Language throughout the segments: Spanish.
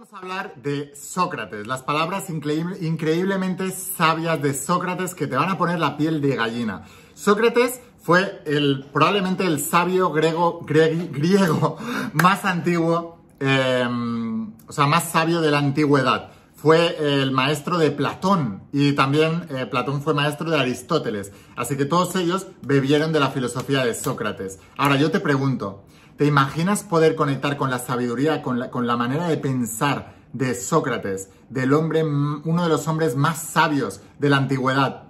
vamos a hablar de Sócrates, las palabras increíblemente sabias de Sócrates que te van a poner la piel de gallina. Sócrates fue el, probablemente el sabio griego, más antiguo, em, o sea, más sabio de la antigüedad. Fue el maestro de Platón y también eh, Platón fue maestro de Aristóteles. Así que todos ellos bebieron de la filosofía de Sócrates. Ahora yo te pregunto, ¿Te imaginas poder conectar con la sabiduría, con la, manera de pensar de Sócrates, del hombre, uno de los hombres más sabios de la antigüedad,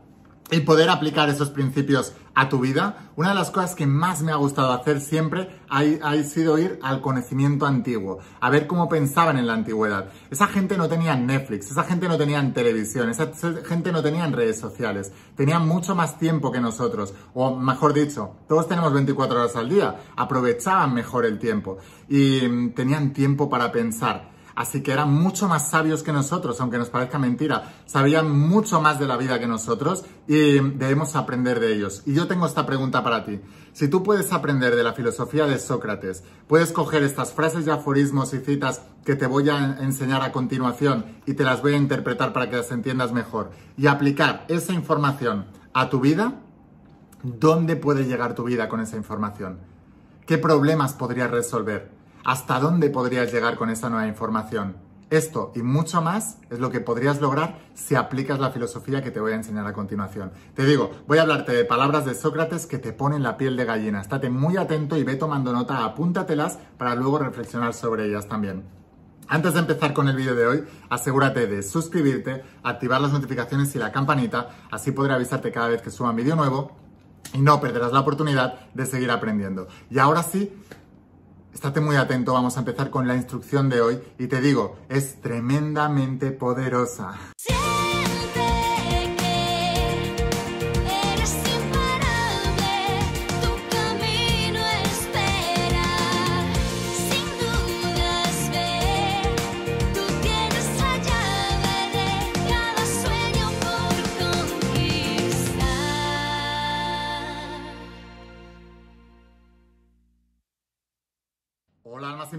y poder aplicar esos principios a tu vida, una de las cosas que más me ha gustado hacer siempre ha, sido ir al conocimiento antiguo, a ver cómo pensaban en la antigüedad. Esa gente no tenía Netflix, esa gente no tenía televisión, esa gente no tenía redes sociales, tenían mucho más tiempo que nosotros, o mejor dicho, todos tenemos 24 horas al día, aprovechaban mejor el tiempo y mm, tenían tiempo para pensar. Así que eran mucho más sabios que nosotros, aunque nos parezca mentira. Sabían mucho más de la vida que nosotros y debemos aprender de ellos. Y yo tengo esta pregunta para ti. Si tú puedes aprender de la filosofía de Sócrates, puedes coger estas frases y aforismos y citas que te voy a enseñar a continuación y te las voy a interpretar para que las entiendas mejor y aplicar esa información a tu vida, ¿dónde puede llegar tu vida con esa información? ¿Qué problemas podrías resolver? ¿Hasta dónde podrías llegar con esta nueva información? Esto y mucho más es lo que podrías lograr si aplicas la filosofía que te voy a enseñar a continuación. Te digo, voy a hablarte de palabras de Sócrates que te ponen la piel de gallina. Estate muy atento y ve tomando nota, apúntatelas para luego reflexionar sobre ellas también. Antes de empezar con el vídeo de hoy, asegúrate de suscribirte, activar las notificaciones y la campanita, así podré avisarte cada vez que suba un vídeo nuevo y no perderás la oportunidad de seguir aprendiendo. Y ahora sí, Estate muy atento, vamos a empezar con la instrucción de hoy y te digo, es tremendamente poderosa.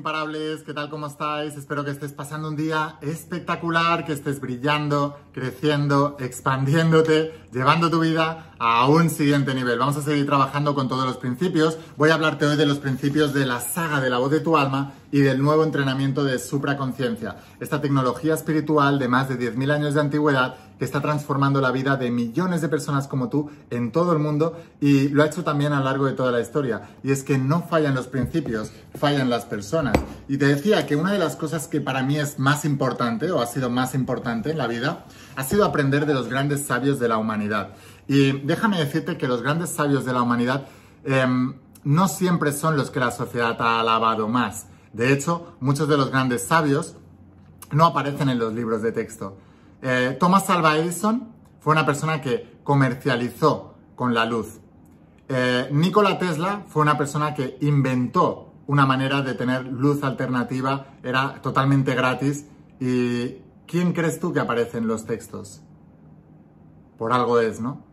imparables, ¿qué tal? ¿Cómo estáis? Espero que estés pasando un día espectacular, que estés brillando, creciendo, expandiéndote, llevando tu vida a un siguiente nivel. Vamos a seguir trabajando con todos los principios. Voy a hablarte hoy de los principios de la saga de la voz de tu alma y del nuevo entrenamiento de supraconciencia, esta tecnología espiritual de más de 10.000 años de antigüedad que está transformando la vida de millones de personas como tú en todo el mundo y lo ha hecho también a lo largo de toda la historia. Y es que no fallan los principios, fallan las personas. Y te decía que una de las cosas que para mí es más importante o ha sido más importante en la vida ha sido aprender de los grandes sabios de la humanidad. Y déjame decirte que los grandes sabios de la humanidad em, no siempre son los que la sociedad ha alabado más. De hecho, muchos de los grandes sabios no aparecen en los libros de texto. Eh, Thomas Alva Edison fue una persona que comercializó con la luz. Eh, Nikola Tesla fue una persona que inventó una manera de tener luz alternativa, era totalmente gratis. ¿Y quién crees tú que aparece en los textos? Por algo es, ¿no?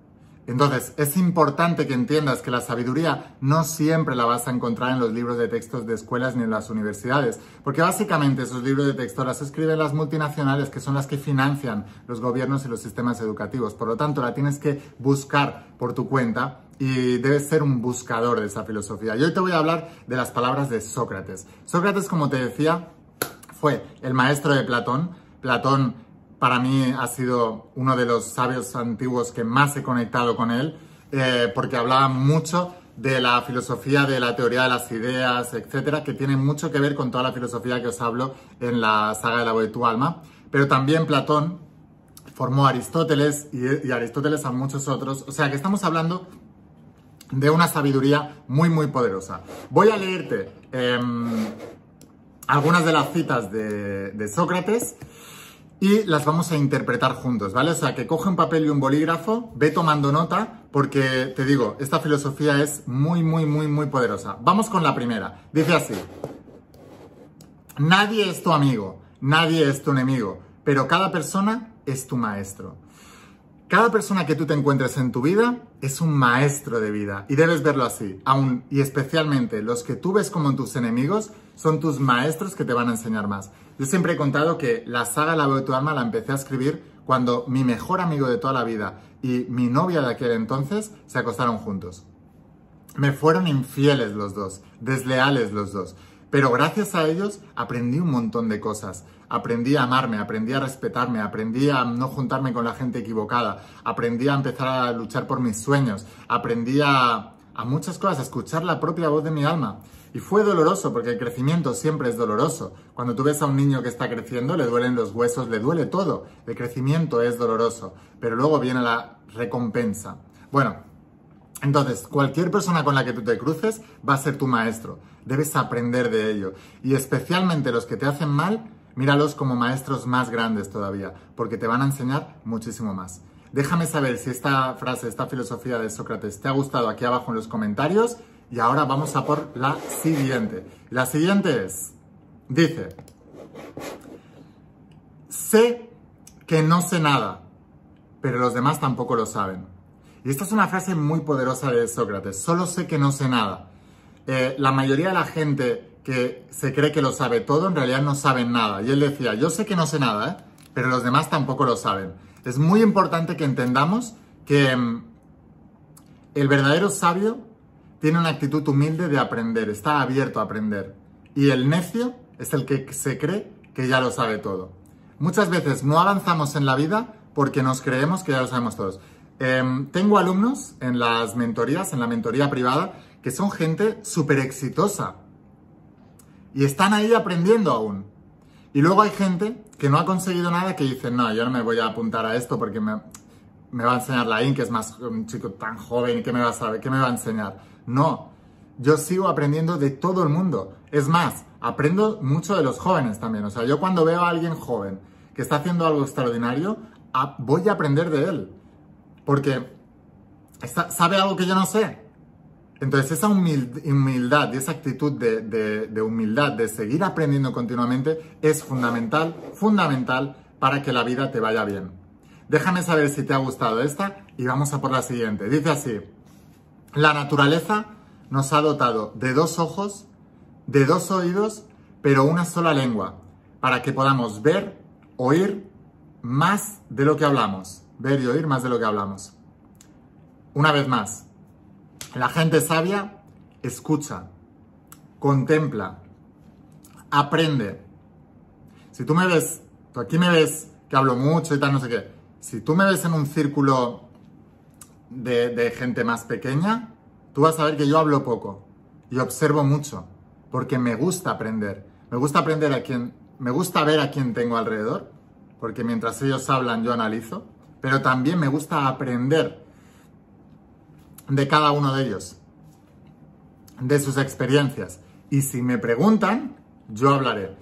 Entonces, es importante que entiendas que la sabiduría no siempre la vas a encontrar en los libros de textos de escuelas ni en las universidades, porque básicamente esos libros de texto las escriben las multinacionales que son las que financian los gobiernos y los sistemas educativos. Por lo tanto, la tienes que buscar por tu cuenta y debes ser un buscador de esa filosofía. Y hoy te voy a hablar de las palabras de Sócrates. Sócrates, como te decía, fue el maestro de Platón. Platón para mí ha sido uno de los sabios antiguos que más he conectado con él, eh, porque hablaba mucho de la filosofía de la teoría de las ideas, etcétera, que tiene mucho que ver con toda la filosofía que os hablo en la saga de la voz de tu alma. Pero también Platón formó a Aristóteles y, Aristóteles a muchos otros. O sea que estamos hablando de una sabiduría muy, muy poderosa. Voy a leerte em, algunas de las citas de, de Sócrates y las vamos a interpretar juntos, ¿vale? O sea, que coge un papel y un bolígrafo, ve tomando nota, porque te digo, esta filosofía es muy, muy, muy, muy poderosa. Vamos con la primera. Dice así, nadie es tu amigo, nadie es tu enemigo, pero cada persona es tu maestro. Cada persona que tú te encuentres en tu vida es un maestro de vida y debes verlo así. Aún y especialmente los que tú ves como tus enemigos son tus maestros que te van a enseñar más. Yo siempre he contado que la saga La voz de tu alma la empecé a escribir cuando mi mejor amigo de toda la vida y mi novia de aquel entonces se acostaron juntos. Me fueron infieles los dos, desleales los dos, pero gracias a ellos aprendí un montón de cosas. Aprendí a amarme, aprendí a respetarme, aprendí a no juntarme con la gente equivocada, aprendí a empezar a luchar por mis sueños, aprendí a, a muchas cosas, a escuchar la propia voz de mi alma. Y fue doloroso porque el crecimiento siempre es doloroso. Cuando tú ves a un niño que está creciendo, le duelen los huesos, le duele todo. El crecimiento es doloroso, pero luego viene la recompensa. Bueno, entonces, cualquier persona con la que tú te cruces va a ser tu maestro. Debes aprender de ello. Y especialmente los que te hacen mal, míralos como maestros más grandes todavía, porque te van a enseñar muchísimo más. Déjame saber si esta frase, esta filosofía de Sócrates te ha gustado aquí abajo en los comentarios. Y ahora vamos a por la siguiente. La siguiente es, dice, sé que no sé nada, pero los demás tampoco lo saben. Y esta es una frase muy poderosa de Sócrates, solo sé que no sé nada. Eh, la mayoría de la gente que se cree que lo sabe todo en realidad no saben nada. Y él decía, yo sé que no sé nada, ¿eh? pero los demás tampoco lo saben. Es muy importante que entendamos que mm, el verdadero sabio tiene una actitud humilde de aprender, está abierto a aprender. Y el necio es el que se cree que ya lo sabe todo. Muchas veces no avanzamos en la vida porque nos creemos que ya lo sabemos todos. Em, tengo alumnos en las mentorías, en la mentoría privada, que son gente súper exitosa. Y están ahí aprendiendo aún. Y luego hay gente que no ha conseguido nada que dice, no, yo no me voy a apuntar a esto porque me, me va a enseñar Laín, que es más un chico tan joven, ¿qué me va a saber? ¿Qué me va a enseñar? No, yo sigo aprendiendo de todo el mundo. Es más, aprendo mucho de los jóvenes también. O sea, yo cuando veo a alguien joven que está haciendo algo extraordinario, voy a aprender de él. Porque sabe algo que yo no sé. Entonces esa humildad y esa actitud de humildad, de seguir aprendiendo continuamente, es fundamental, fundamental para que la vida te vaya bien. Déjame saber si te ha gustado esta y vamos a por la siguiente. Dice así, la naturaleza nos ha dotado de dos ojos, de dos oídos, pero una sola lengua, para que podamos ver, oír más de lo que hablamos. Ver y oír más de lo que hablamos. Una vez más, la gente sabia escucha, contempla, aprende. Si tú me ves, tú aquí me ves que hablo mucho y tal, no sé qué si tú me ves en un círculo de, gente más pequeña, tú vas a ver que yo hablo poco y observo mucho, porque me gusta aprender. Me gusta aprender a quien, me gusta ver a quien tengo alrededor, porque mientras ellos hablan yo analizo, pero también me gusta aprender de cada uno de ellos, de sus experiencias. Y si me preguntan, yo hablaré.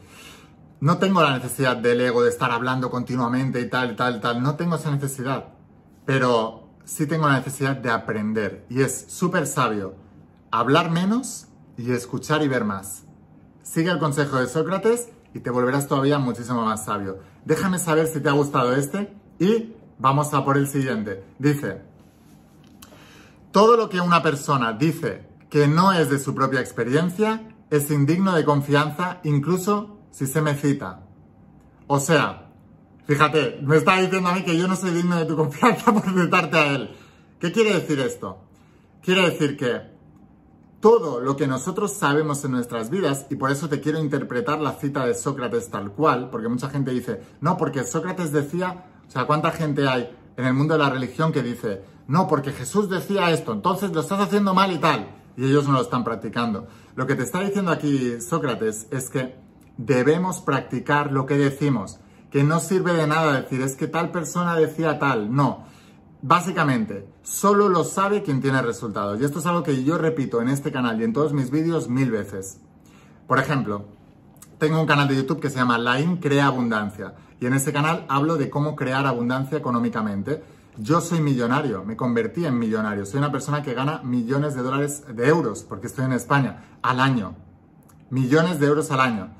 No tengo la necesidad del ego de estar hablando continuamente y tal, tal, tal. No tengo esa necesidad. Pero sí tengo la necesidad de aprender. Y es súper sabio hablar menos y escuchar y ver más. Sigue el consejo de Sócrates y te volverás todavía muchísimo más sabio. Déjame saber si te ha gustado este y vamos a por el siguiente. Dice, todo lo que una persona dice que no es de su propia experiencia es indigno de confianza incluso si se me cita. O sea, fíjate, me está diciendo a mí que yo no soy digno de tu confianza por citarte a él. ¿Qué quiere decir esto? Quiere decir que todo lo que nosotros sabemos en nuestras vidas, y por eso te quiero interpretar la cita de Sócrates tal cual, porque mucha gente dice, no, porque Sócrates decía, o sea, ¿cuánta gente hay en el mundo de la religión que dice, no, porque Jesús decía esto, entonces lo estás haciendo mal y tal, y ellos no lo están practicando? Lo que te está diciendo aquí Sócrates es que Debemos practicar lo que decimos, que no sirve de nada decir es que tal persona decía tal, no. Básicamente, solo lo sabe quien tiene resultados. Y esto es algo que yo repito en este canal y en todos mis vídeos mil veces. Por ejemplo, tengo un canal de YouTube que se llama Line Crea Abundancia. Y en ese canal hablo de cómo crear abundancia económicamente. Yo soy millonario, me convertí en millonario. Soy una persona que gana millones de dólares, de euros, porque estoy en España, al año. Millones de euros al año.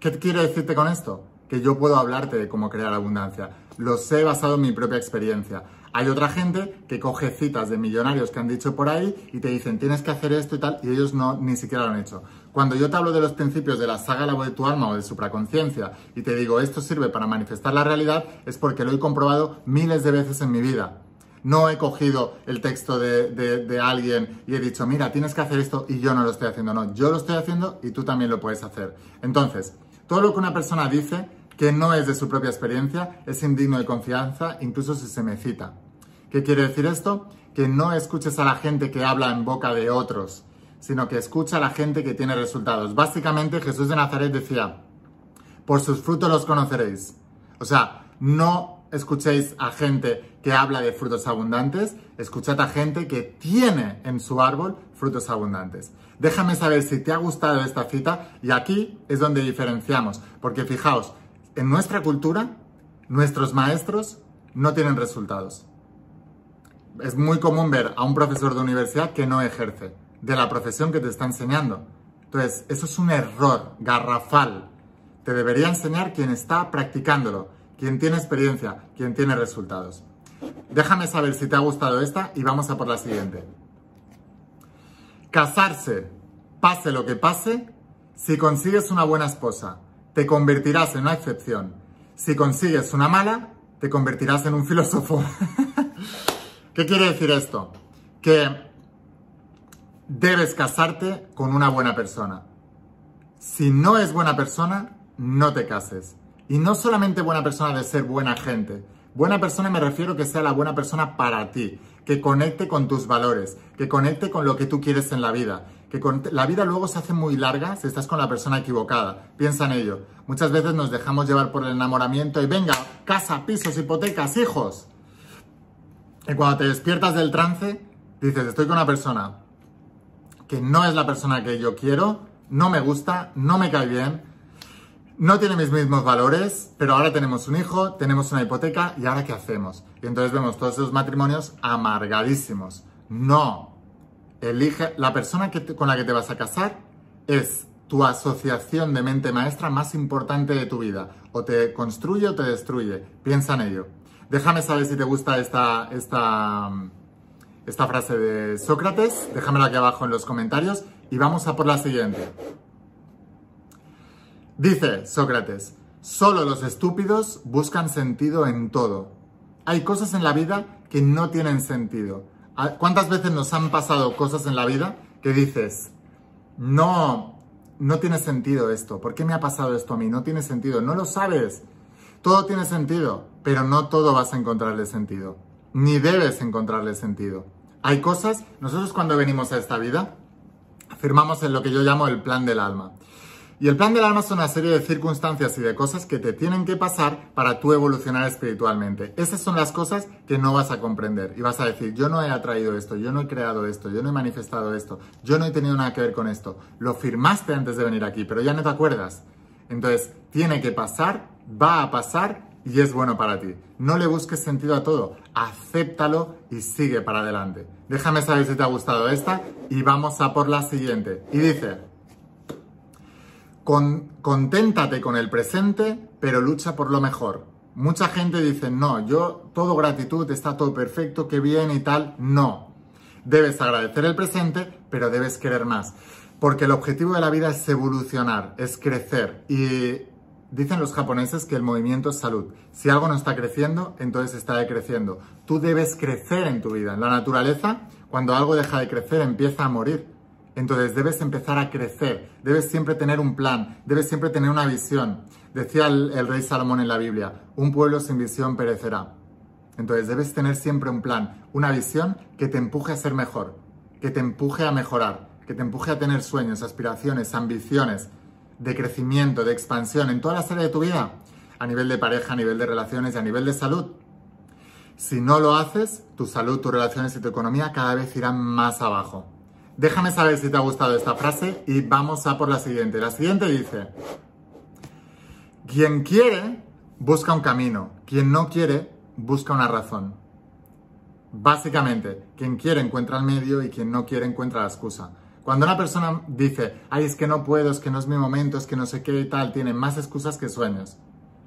¿Qué quiero decirte con esto? Que yo puedo hablarte de cómo crear abundancia. Lo sé basado en mi propia experiencia. Hay otra gente que coge citas de millonarios que han dicho por ahí y te dicen tienes que hacer esto y tal, y ellos no ni siquiera lo han hecho. Cuando yo te hablo de los principios de la saga La voz de tu alma o de supraconciencia y te digo esto sirve para manifestar la realidad, es porque lo he comprobado miles de veces en mi vida. No he cogido el texto de, alguien y he dicho, mira, tienes que hacer esto y yo no lo estoy haciendo. No, yo lo estoy haciendo y tú también lo puedes hacer. Entonces, todo lo que una persona dice que no es de su propia experiencia es indigno de confianza, incluso si se me cita. ¿Qué quiere decir esto? Que no escuches a la gente que habla en boca de otros, sino que escucha a la gente que tiene resultados. Básicamente Jesús de Nazaret decía, por sus frutos los conoceréis. O sea, no escuchéis a gente que habla de frutos abundantes, escuchad a gente que tiene en su árbol frutos abundantes. Déjame saber si te ha gustado esta cita y aquí es donde diferenciamos, porque fijaos, en nuestra cultura, nuestros maestros no tienen resultados. Es muy común ver a un profesor de universidad que no ejerce de la profesión que te está enseñando. Entonces, eso es un error garrafal. Te debería enseñar quien está practicándolo, quien tiene experiencia, quien tiene resultados. Déjame saber si te ha gustado esta y vamos a por la siguiente. Casarse, pase lo que pase, si consigues una buena esposa, te convertirás en una excepción. Si consigues una mala, te convertirás en un filósofo. ¿Qué quiere decir esto? Que debes casarte con una buena persona. Si no es buena persona, no te cases. Y no solamente buena persona de ser buena gente, Buena persona me refiero que sea la buena persona para ti, que conecte con tus valores, que conecte con lo que tú quieres en la vida, que la vida luego se hace muy larga si estás con la persona equivocada. Piensa en ello. Muchas veces nos dejamos llevar por el enamoramiento y venga, casa, pisos, hipotecas, hijos. Y cuando te despiertas del trance, dices, estoy con una persona que no es la persona que yo quiero, no me gusta, no me cae bien, no tiene mis mismos valores, pero ahora tenemos un hijo, tenemos una hipoteca y ahora qué hacemos. Y entonces vemos todos esos matrimonios amargadísimos. No, elige la persona con la que te vas a casar es tu asociación de mente maestra más importante de tu vida. O te construye o te destruye. Piensa en ello. Déjame saber si te gusta esta, esta, esta frase de Sócrates. Déjamela aquí abajo en los comentarios y vamos a por la siguiente. Dice Sócrates, solo los estúpidos buscan sentido en todo. Hay cosas en la vida que no tienen sentido. Ah, ¿Cuántas veces nos han pasado cosas en la vida que dices, no, no tiene sentido esto? ¿Por qué me ha pasado esto a mí? No tiene sentido, no lo sabes. Todo tiene sentido, pero no todo vas a encontrarle sentido. Ni debes encontrarle sentido. Hay cosas, nosotros cuando venimos a esta vida, firmamos en lo que yo llamo el plan del alma. Y el plan del alma es una serie de circunstancias y de cosas que te tienen que pasar para tú evolucionar espiritualmente. Esas son las cosas que no vas a comprender y vas a decir, yo no he atraído esto, yo no he creado esto, yo no he manifestado esto, yo no he tenido nada que ver con esto. Lo firmaste antes de venir aquí, pero ya no te acuerdas. Entonces, tiene que pasar, va a pasar y es bueno para ti. No le busques sentido a todo, acéptalo y sigue para adelante. Déjame saber si te ha gustado esta y vamos a por la siguiente. Y dice conténtate con el presente, pero lucha por lo mejor. Mucha gente dice, no, yo todo gratitud, está todo perfecto, qué bien y tal. No. Debes agradecer el presente, pero debes querer más. Porque el objetivo de la vida es evolucionar, es crecer. Y Dicen los japoneses que el movimiento es salud. Si algo no está creciendo, entonces está decreciendo. Tú debes crecer en tu vida. En la naturaleza, cuando algo deja de crecer, empieza a morir. Entonces debes empezar a crecer, debes siempre tener un plan, debes siempre tener una visión. Decía el, rey Salomón en la Biblia, un pueblo sin visión perecerá. Entonces debes tener siempre un plan, una visión que te empuje a ser mejor, que te empuje a mejorar, que te empuje a tener sueños, aspiraciones, ambiciones de crecimiento, de expansión en toda la áreas de tu vida, a nivel de pareja, a nivel de relaciones y a nivel de salud. Si no lo haces, tu salud, tus relaciones y tu economía cada vez irán más abajo. Déjame saber si te ha gustado esta frase y vamos a por la siguiente. La siguiente dice, quien quiere busca un camino, quien no quiere busca una razón. Básicamente, quien quiere encuentra el medio y quien no quiere encuentra la excusa. Cuando una persona dice, ay, es que no puedo, es que no es mi momento, es que no sé qué y tal, tiene más excusas que sueños.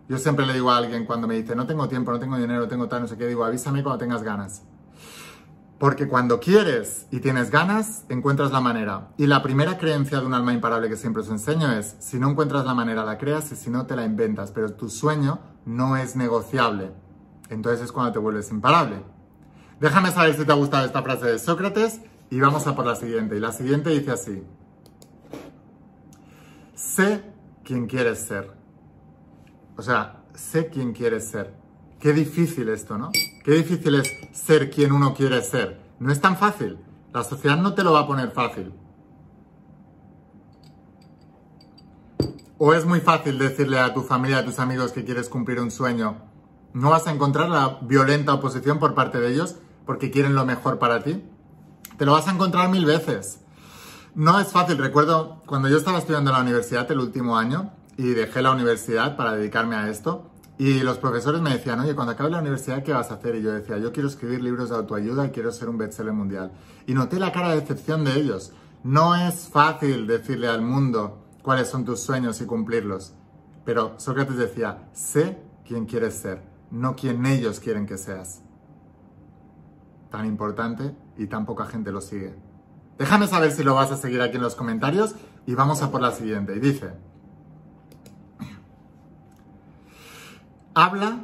Yo siempre le digo a alguien cuando me dice, no tengo tiempo, no tengo dinero, tengo tal, no sé qué, digo, avísame cuando tengas ganas. Porque cuando quieres y tienes ganas, encuentras la manera. Y la primera creencia de un alma imparable que siempre os enseño es, si no encuentras la manera, la creas y si no, te la inventas. Pero tu sueño no es negociable. Entonces es cuando te vuelves imparable. Déjame saber si te ha gustado esta frase de Sócrates y vamos a por la siguiente. Y la siguiente dice así. Sé quién quieres ser. O sea, sé quién quieres ser. Qué difícil esto, ¿no? Qué difícil es ser quien uno quiere ser. No es tan fácil. La sociedad no te lo va a poner fácil. O es muy fácil decirle a tu familia, a tus amigos que quieres cumplir un sueño. No vas a encontrar la violenta oposición por parte de ellos porque quieren lo mejor para ti. Te lo vas a encontrar mil veces. No es fácil. Recuerdo cuando yo estaba estudiando en la universidad el último año y dejé la universidad para dedicarme a esto y los profesores me decían, oye, cuando acabe la universidad, ¿qué vas a hacer? Y yo decía, yo quiero escribir libros de autoayuda y quiero ser un bestseller mundial. Y noté la cara de decepción de ellos. No es fácil decirle al mundo cuáles son tus sueños y cumplirlos. Pero Sócrates decía, sé quién quieres ser, no quién ellos quieren que seas. Tan importante y tan poca gente lo sigue. Déjame saber si lo vas a seguir aquí en los comentarios y vamos a por la siguiente. Y dice... Habla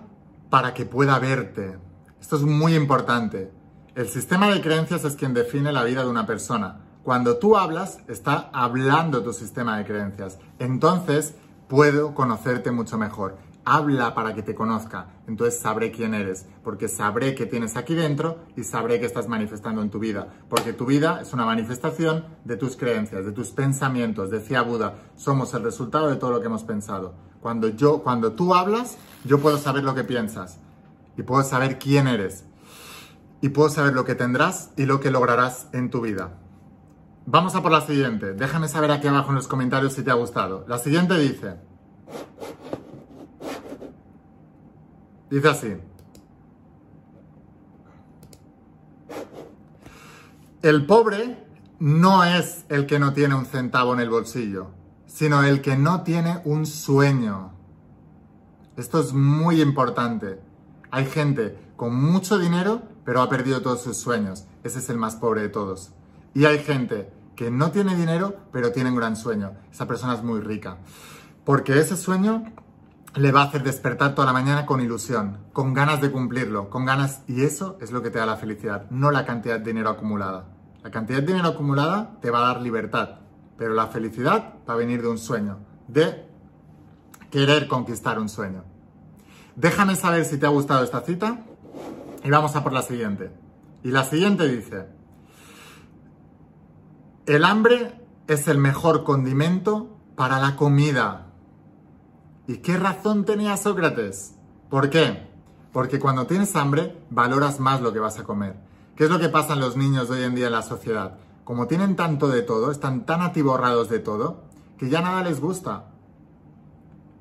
para que pueda verte. Esto es muy importante. El sistema de creencias es quien define la vida de una persona. Cuando tú hablas, está hablando tu sistema de creencias. Entonces, puedo conocerte mucho mejor. Habla para que te conozca. Entonces sabré quién eres, porque sabré qué tienes aquí dentro y sabré qué estás manifestando en tu vida. Porque tu vida es una manifestación de tus creencias, de tus pensamientos. Decía Buda, somos el resultado de todo lo que hemos pensado. Cuando, yo, cuando tú hablas, yo puedo saber lo que piensas y puedo saber quién eres y puedo saber lo que tendrás y lo que lograrás en tu vida. Vamos a por la siguiente. Déjame saber aquí abajo en los comentarios si te ha gustado. La siguiente dice... Dice así. El pobre no es el que no tiene un centavo en el bolsillo sino el que no tiene un sueño. Esto es muy importante. Hay gente con mucho dinero, pero ha perdido todos sus sueños. Ese es el más pobre de todos. Y hay gente que no tiene dinero, pero tiene un gran sueño. Esa persona es muy rica. Porque ese sueño le va a hacer despertar toda la mañana con ilusión, con ganas de cumplirlo, con ganas... Y eso es lo que te da la felicidad, no la cantidad de dinero acumulada. La cantidad de dinero acumulada te va a dar libertad, pero la felicidad va a venir de un sueño, de querer conquistar un sueño. Déjame saber si te ha gustado esta cita y vamos a por la siguiente. Y la siguiente dice, el hambre es el mejor condimento para la comida. ¿Y qué razón tenía Sócrates? ¿Por qué? Porque cuando tienes hambre valoras más lo que vas a comer. ¿Qué es lo que pasa en los niños hoy en día en la sociedad? como tienen tanto de todo, están tan atiborrados de todo, que ya nada les gusta.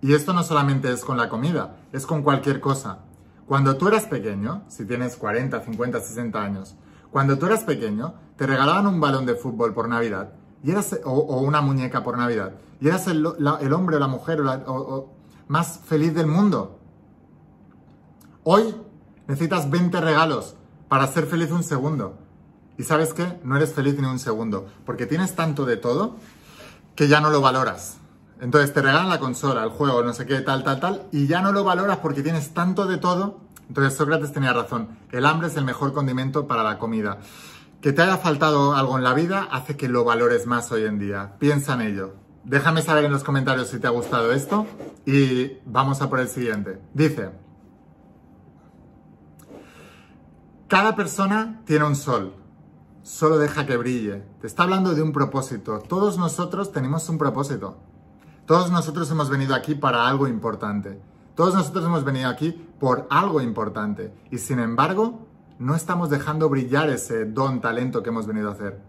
Y esto no solamente es con la comida, es con cualquier cosa. Cuando tú eras pequeño, si tienes 40, 50, 60 años, cuando tú eras pequeño, te regalaban un balón de fútbol por Navidad, y o, una muñeca por Navidad, y eras el, hombre o la mujer más feliz del mundo. Hoy necesitas 20 regalos para ser feliz un segundo. Y sabes qué, no eres feliz ni un segundo, porque tienes tanto de todo que ya no lo valoras. Entonces te regalan la consola, el juego, no sé qué, tal, tal, tal, y ya no lo valoras porque tienes tanto de todo. Entonces Sócrates tenía razón, el hambre es el mejor condimento para la comida. Que te haya faltado algo en la vida hace que lo valores más hoy en día. Piensa en ello. Déjame saber en los comentarios si te ha gustado esto y vamos a por el siguiente. Dice, cada persona tiene un sol solo deja que brille. Te está hablando de un propósito. Todos nosotros tenemos un propósito. Todos nosotros hemos venido aquí para algo importante. Todos nosotros hemos venido aquí por algo importante. Y sin embargo, no estamos dejando brillar ese don, talento que hemos venido a hacer.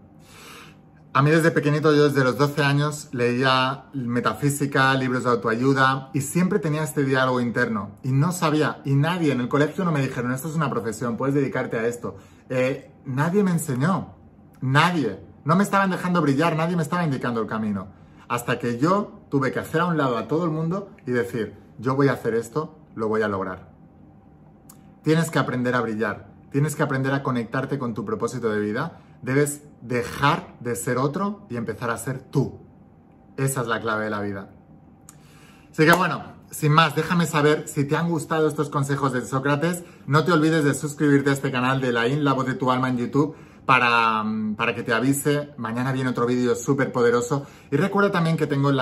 A mí desde pequeñito, yo desde los 12 años, leía metafísica, libros de autoayuda y siempre tenía este diálogo interno. Y no sabía, y nadie en el colegio no me dijeron, esto es una profesión, puedes dedicarte a esto. Eh, nadie me enseñó, nadie. No me estaban dejando brillar, nadie me estaba indicando el camino. Hasta que yo tuve que hacer a un lado a todo el mundo y decir, yo voy a hacer esto, lo voy a lograr. Tienes que aprender a brillar, tienes que aprender a conectarte con tu propósito de vida, debes dejar de ser otro y empezar a ser tú. Esa es la clave de la vida. Así que bueno, sin más, déjame saber si te han gustado estos consejos de Sócrates. No te olvides de suscribirte a este canal de La In, la voz de tu alma en YouTube, para, mm, que te avise. Mañana viene otro vídeo súper poderoso. Y recuerda también que tengo mm,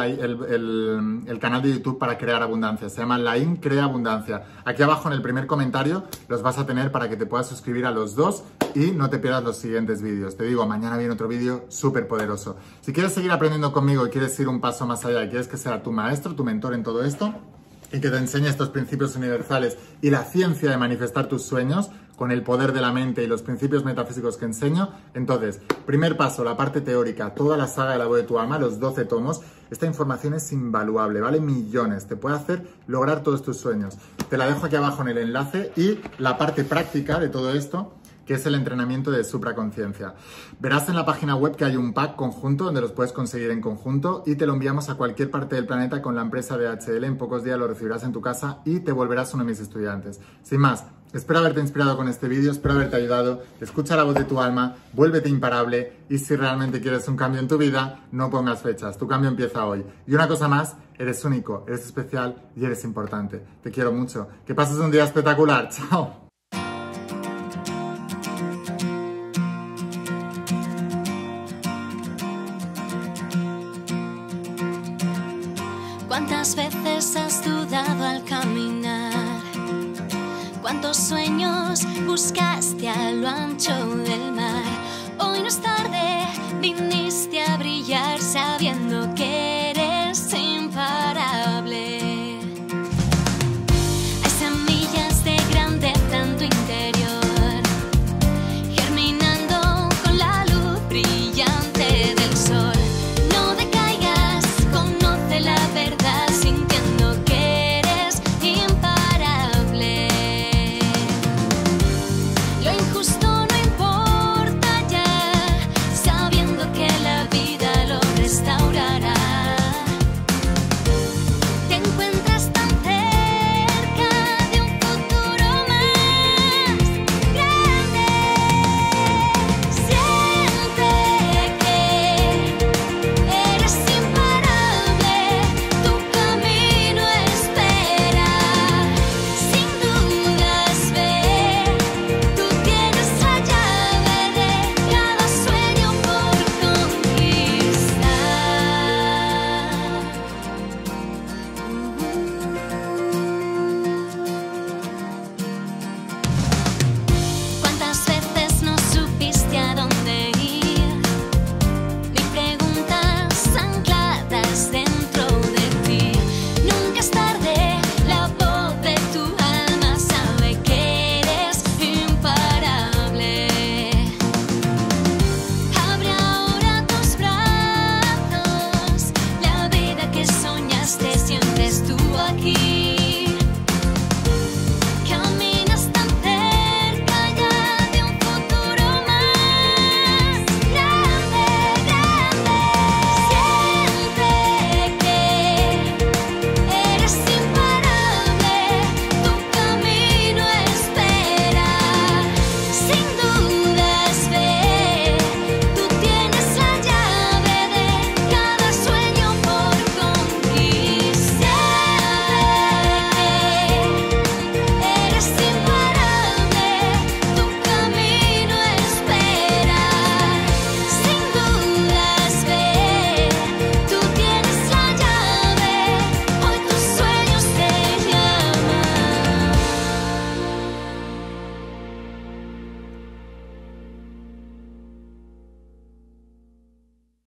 el, canal de YouTube para crear abundancia. Se llama La In, Crea Abundancia. Aquí abajo en el primer comentario los vas a tener para que te puedas suscribir a los dos y no te pierdas los siguientes vídeos. Te digo, mañana viene otro vídeo súper poderoso. Si quieres seguir aprendiendo conmigo y quieres ir un paso más allá y quieres que sea tu maestro, tu mentor en todo esto, y que te enseñe estos principios universales y la ciencia de manifestar tus sueños con el poder de la mente y los principios metafísicos que enseño. Entonces, primer paso, la parte teórica, toda la saga de la voz de tu alma, los 12 tomos. Esta información es invaluable, vale millones, te puede hacer lograr todos tus sueños. Te la dejo aquí abajo en el enlace y la parte práctica de todo esto que es el entrenamiento de supraconciencia. Verás en la página web que hay un pack conjunto donde los puedes conseguir en conjunto y te lo enviamos a cualquier parte del planeta con la empresa de HL. En pocos días lo recibirás en tu casa y te volverás uno de mis estudiantes. Sin más, espero haberte inspirado con este vídeo, espero haberte ayudado. Escucha la voz de tu alma, vuélvete imparable y si realmente quieres un cambio en tu vida, no pongas fechas. Tu cambio empieza hoy. Y una cosa más, eres único, eres especial y eres importante. Te quiero mucho. Que pases un día espectacular. Chao.